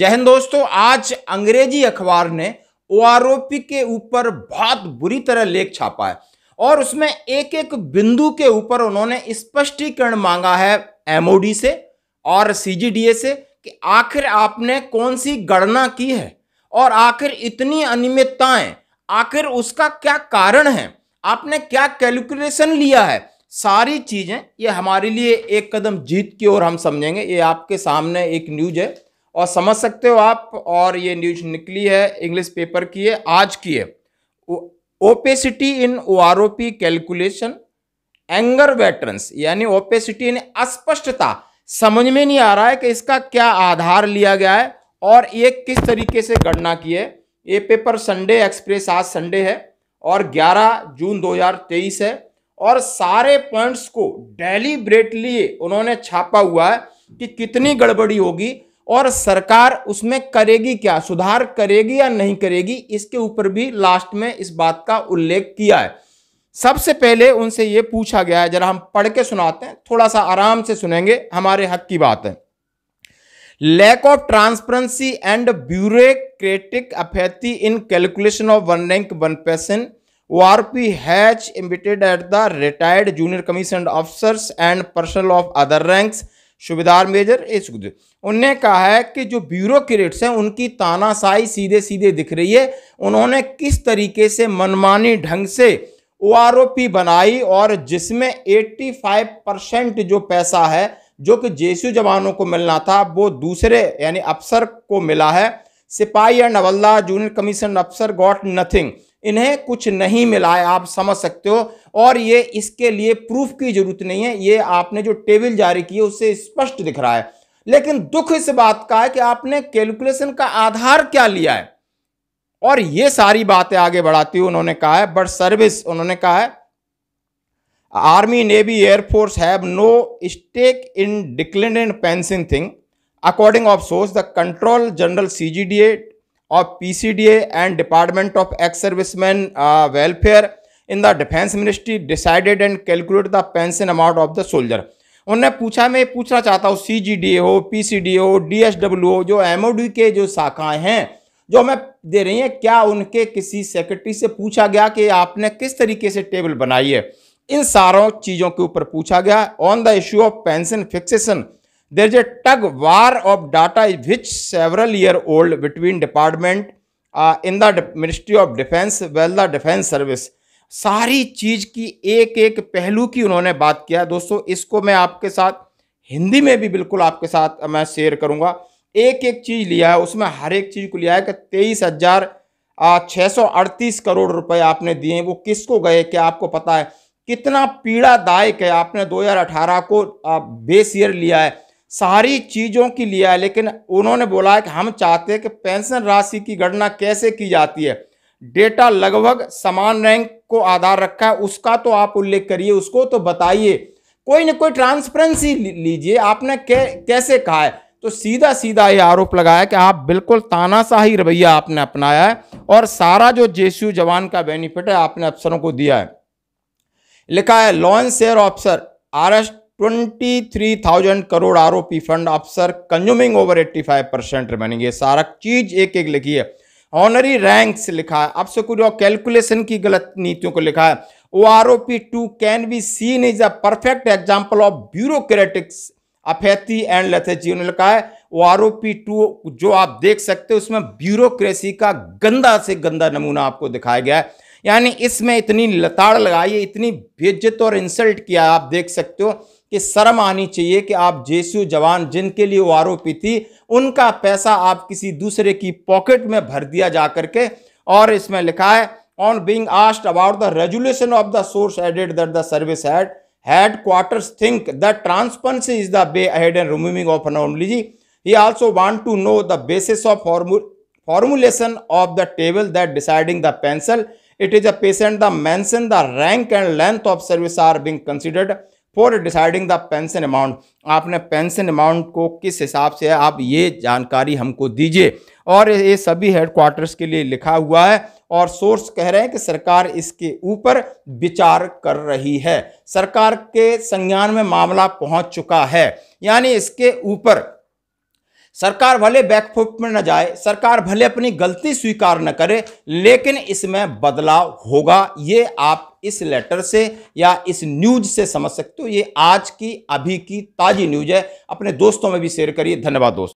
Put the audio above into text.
जय हिंद दोस्तों आज अंग्रेजी अखबार ने ओ के ऊपर बहुत बुरी तरह लेख छापा है और उसमें एक एक बिंदु के ऊपर उन्होंने स्पष्टीकरण मांगा है एमओडी से और सीजीडीए से कि आखिर आपने कौन सी गणना की है और आखिर इतनी अनियमितताएं आखिर उसका क्या कारण है आपने क्या कैलकुलेशन लिया है सारी चीज़ें ये हमारे लिए एक कदम जीत की ओर हम समझेंगे ये आपके सामने एक न्यूज है और समझ सकते हो आप और ये न्यूज निकली है इंग्लिश पेपर की है आज की है opacity in O R O P calculation anger veterans यानी ओपेसिटी इन अस्पष्टता समझ में नहीं आ रहा है कि इसका क्या आधार लिया गया है और ये किस तरीके से गणना की है ये पेपर संडे एक्सप्रेस आज संडे है और 11 जून 2023 है और सारे पॉइंट्स को डेलीब्रेटली उन्होंने छापा हुआ है कि कितनी गड़बड़ी होगी और सरकार उसमें करेगी क्या सुधार करेगी या नहीं करेगी इसके ऊपर भी लास्ट में इस बात का उल्लेख किया है सबसे पहले उनसे यह पूछा गया है जरा हम पढ़ के सुनाते हैं थोड़ा सा आराम से सुनेंगे हमारे हक की बात है lack of transparency and bureaucratic apathy in calculation of one rank one pension P hatch emitted at the retired junior commission officers and personnel of other ranks subedar major S उनने कहा है कि जो ब्यूरोक्रेट्स हैं उनकी तानाशाही सीधे सीधे दिख रही है उन्होंने किस तरीके से मनमानी ढंग से ओ बनाई और जिसमें 85 परसेंट जो पैसा है जो कि जेसू जवानों को मिलना था वो दूसरे यानी अफसर को मिला है सिपाही या नवल्ला जूनियर कमीशन अफसर गॉट नथिंग इन्हें कुछ नहीं मिला है आप समझ सकते हो और ये इसके लिए प्रूफ की जरूरत नहीं है ये आपने जो टेबल जारी की है उससे स्पष्ट दिख रहा है लेकिन दुख इस बात का है कि आपने कैलकुलेशन का आधार क्या लिया है और ये सारी बातें आगे बढ़ाती हुई उन्होंने कहा है बट सर्विस उन्होंने कहा है army navy air force have no stake in decline and pension thing according of source the control general C G D A और P C D A and department of ex serviceman welfare in the defence ministry decided and calculate the pension amount of the soldier उन्होंने पूछा मैं पूछना चाहता हूँ C G D O P C D O D S W O जो M O D के जो शाखाएं हैं जो हमें दे रही हैं क्या उनके किसी सेक्रेटरी से पूछा गया कि आपने किस तरीके से टेबल बनाई है इन सारों चीज़ों के ऊपर पूछा गया on the issue of pension fixation there is a tug war of data which several year old between department in the ministry of defence well the defence service सारी चीज़ की एक एक पहलू की उन्होंने बात किया दोस्तों इसको मैं आपके साथ हिंदी में भी बिल्कुल आपके साथ मैं शेयर करूंगा एक एक चीज़ लिया है उसमें हर एक चीज़ को लिया है कि तेईस हज़ार छः सौ अड़तीस करोड़ रुपए आपने दिए वो किसको गए क्या आपको पता है कितना पीड़ादायक है आपने 2018 को बेस ईयर लिया है सारी चीज़ों की लिया है लेकिन उन्होंने बोला है कि हम चाहते हैं कि पेंशन राशि की गणना कैसे की जाती है डेटा लगभग समान रैंक को आधार रखा है उसका तो आप उल्लेख करिए उसको तो बताइए कोई ना कोई ट्रांसपेरेंसी लीजिए आपने कै, कैसे कहा है तो सीधा सीधा ये आरोप लगाया कि आप बिल्कुल तानाशाही रवैया आपने अपनाया है और सारा जो जेसीयू जवान का बेनिफिट है आपने अफसरों को दिया है लिखा है lion's share officer R S twenty three thousand crore आरोपी फंड अफसर consuming over eighty five percent remaining ये सारा चीज एक एक लिखी है ऑनरी रैंक्स लिखा है आपसे कुछ और कैलकुलेशन की गलत नीतियों को लिखा है O R O P two can be seen is a perfect example of bureaucratics apathy and lethargy ने लिखा है O R O P two जो आप देख सकते हो उसमें ब्यूरोक्रेसी का गंदा से गंदा नमूना आपको दिखाया गया है यानी इसमें इतनी लताड़ लगाई है इतनी बेज्जत और इंसल्ट किया आप देख सकते हो कि शर्म आनी चाहिए कि आप जेसू जवान जिनके लिए वो आरोपी थी उनका पैसा आप किसी दूसरे की पॉकेट में भर दिया जा करके और इसमें लिखा है on being asked about the resolution of the source added that the service had headquarter think the transparency is the bay head and removing of G he also want to know the basis of formulation of the table that deciding the pencil it is a patient the mansion the rank and length of service are being considered for deciding the pension amount आपने pension amount को किस हिसाब से है आप ये जानकारी हमको दीजिए और ये सभी हेडक्वार्टर्स के लिए लिखा हुआ है और सोर्स कह रहे हैं कि सरकार इसके ऊपर विचार कर रही है सरकार के संज्ञान में मामला पहुंच चुका है यानी इसके ऊपर सरकार भले बैकफुट में न जाए सरकार भले अपनी गलती स्वीकार न करे लेकिन इसमें बदलाव होगा ये आप इस लेटर से या इस न्यूज से समझ सकते हो ये आज की अभी की ताज़ी न्यूज है अपने दोस्तों में भी शेयर करिए धन्यवाद दोस्तों